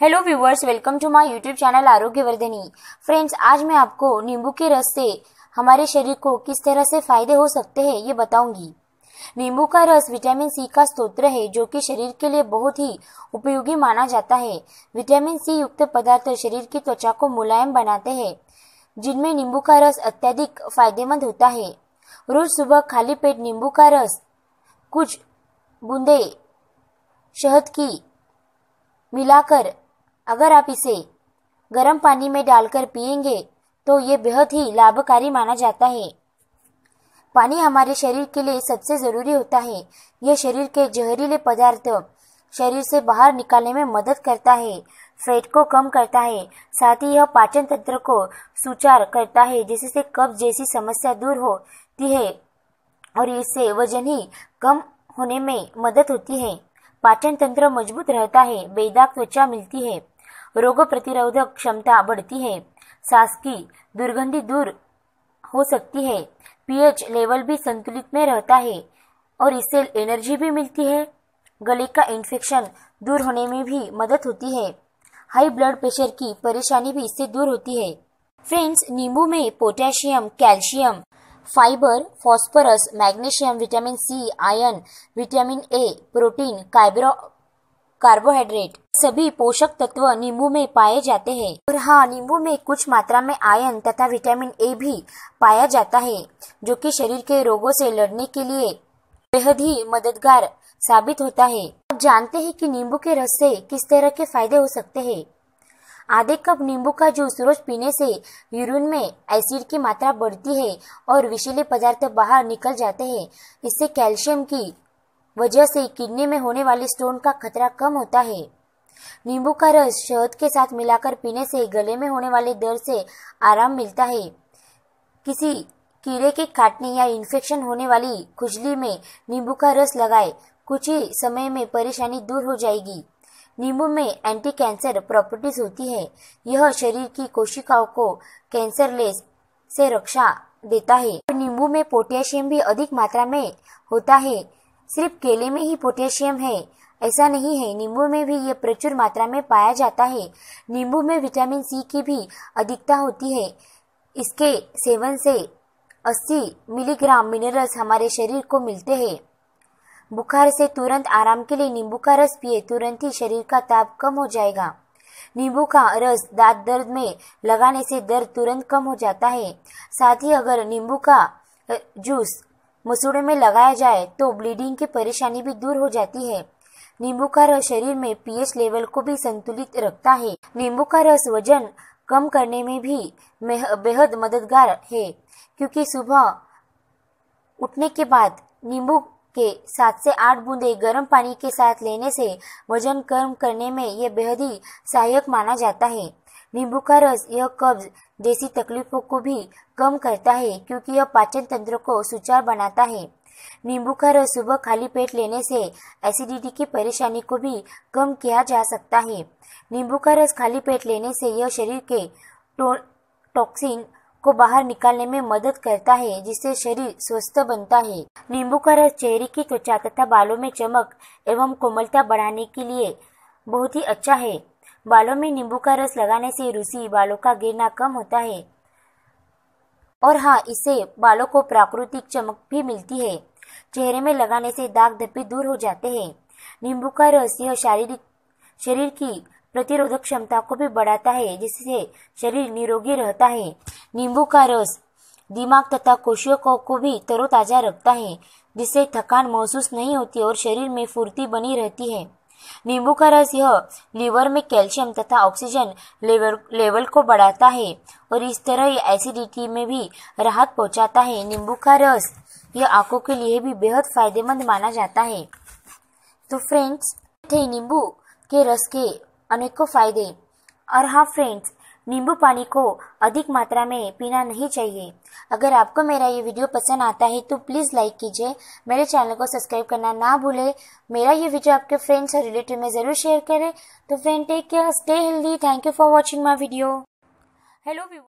hello viewers welcome to my YouTube channel Arogya Vardhani friends आज मैं आपको नींबू के रस से हमारे शरीर को किस तरह से फायदे हो सकते हैं ये बताऊंगी नींबू का रस विटामिन सी का स्रोत है जो कि शरीर के लिए बहुत ही उपयोगी माना जाता है विटामिन सी युक्त पदार्थ शरीर की त्वचा को मुलायम बनाते हैं जिनमें नींबू का रस अत्यधिक फायदेमंद होता है रोज सुबह खाली पेट नींबू का रस कुछ बूंदे शहद की मिलाकर अगर आप इसे गर्म पानी में डालकर पिएंगे तो ये बेहद ही लाभकारी माना जाता है पानी हमारे शरीर के लिए सबसे ज़रूरी होता है यह शरीर के जहरीले पदार्थ शरीर से बाहर निकालने में मदद करता है फैट को कम करता है साथ ही यह पाचन तंत्र को सुचार करता है जिससे कब्ज जैसी समस्या दूर होती है और इससे वजन ही कम होने में मदद होती है पाचन तंत्र मजबूत रहता है बेदाग त्वचा मिलती है रोग प्रतिरोधक क्षमता बढ़ती है सांस की दुर्गंधी दूर हो सकती है पीएच लेवल भी संतुलित में रहता है और इससे एनर्जी भी मिलती है गले का इन्फेक्शन दूर होने में भी मदद होती है हाई ब्लड प्रेशर की परेशानी भी इससे दूर होती है फ्रेंड्स नींबू में potassium calcium fibre phosphorus magnesium vitamin C iron vitamin A protein carbohydrate सभी पोषक तत्व नींबू में पाए जाते हैं और हाँ नींबू में कुछ मात्रा में आयन तथा विटामिन ए भी पाया जाता है जो कि शरीर के रोगों से लड़ने के लिए बेहद ही मददगार साबित होता है आप जानते हैं कि नींबू के रस से किस तरह के फायदे हो सकते हैं आधे कप नींबू का जूस रोज पीने से यूरिन में एसिड की मात्रा बढ़ती है और विषैले पदार्थ बाहर निकल जाते हैं इससे कैल्शियम की वजह से किडनी में होने वाले स्टोन का खतरा कम होता है नींबू का रस शहद के साथ मिलाकर पीने से गले में होने वाले दर्द से आराम मिलता है किसी कीड़े के काटने या इन्फेक्शन होने वाली खुजली में नींबू का रस लगाए कुछ ही समय में परेशानी दूर हो जाएगी नींबू में एंटी कैंसर प्रॉपर्टीज होती है यह शरीर की कोशिकाओं को कैंसर लेस से रक्षा देता है नींबू में पोटेशियम भी अधिक मात्रा में होता है सिर्फ केले में ही पोटेशियम है ऐसा नहीं है नींबू में भी ये प्रचुर मात्रा में पाया जाता है नींबू में विटामिन सी की भी अधिकता होती है इसके सेवन से 80 मिलीग्राम मिनरल्स हमारे शरीर को मिलते हैं बुखार से तुरंत आराम के लिए नींबू का रस पिए तुरंत ही शरीर का ताप कम हो जाएगा नींबू का रस दांत दर्द में लगाने से दर्द तुरंत कम हो जाता है साथ ही अगर नींबू का जूस मसूड़े में लगाया जाए तो ब्लीडिंग की परेशानी भी दूर हो जाती है नींबू का रस शरीर में पीएच लेवल को भी संतुलित रखता है नींबू का रस वजन कम करने में भी बेहद मददगार है क्योंकि सुबह उठने के बाद नींबू के सात से आठ बूंदे गर्म पानी के साथ लेने से वजन कम करने में यह बेहद ही सहायक माना जाता है नींबू का रस यह कब्ज जैसी तकलीफों को भी कम करता है क्योंकि यह पाचन तंत्र को सुचार बनाता है नींबू का रस सुबह खाली पेट लेने से एसिडिटी की परेशानी को भी कम किया जा सकता है नींबू का रस खाली पेट लेने से यह शरीर के टॉक्सिन को बाहर निकालने में मदद करता है जिससे शरीर स्वस्थ बनता है नींबू का रस चेहरे की त्वचा तथा बालों में चमक एवं कोमलता बढ़ाने के लिए बहुत ही अच्छा है बालों में नींबू का रस लगाने से रूसी बालों का गिरना कम होता है और हाँ इससे बालों को प्राकृतिक चमक भी मिलती है चेहरे में लगाने से दाग धब्बे दूर हो जाते हैं नींबू का रस यह शारीरिक शरीर की प्रतिरोधक क्षमता को भी बढ़ाता है जिससे शरीर निरोगी रहता है नींबू का रस दिमाग तथा कोशियों को, को भी तरोताजा रखता है जिससे थकान महसूस नहीं होती और शरीर में फुर्ती बनी रहती है नींबू का रस यह लीवर में कैल्शियम तथा ऑक्सीजन लेवल लेवल को बढ़ाता है और इस तरह एसिडिटी में भी राहत पहुंचाता है नींबू का रस यह आंखों के लिए भी बेहद फायदेमंद माना जाता है तो फ्रेंड्स थे नींबू के रस के अनेकों फायदे और हाँ फ्रेंड्स नींबू पानी को अधिक मात्रा में पीना नहीं चाहिए अगर आपको मेरा ये वीडियो पसंद आता है तो प्लीज़ लाइक कीजिए मेरे चैनल को सब्सक्राइब करना ना भूलें मेरा ये वीडियो आपके फ्रेंड्स और रिलेटिव में ज़रूर शेयर करें तो friend take care stay healthy thank you for watching my video hello view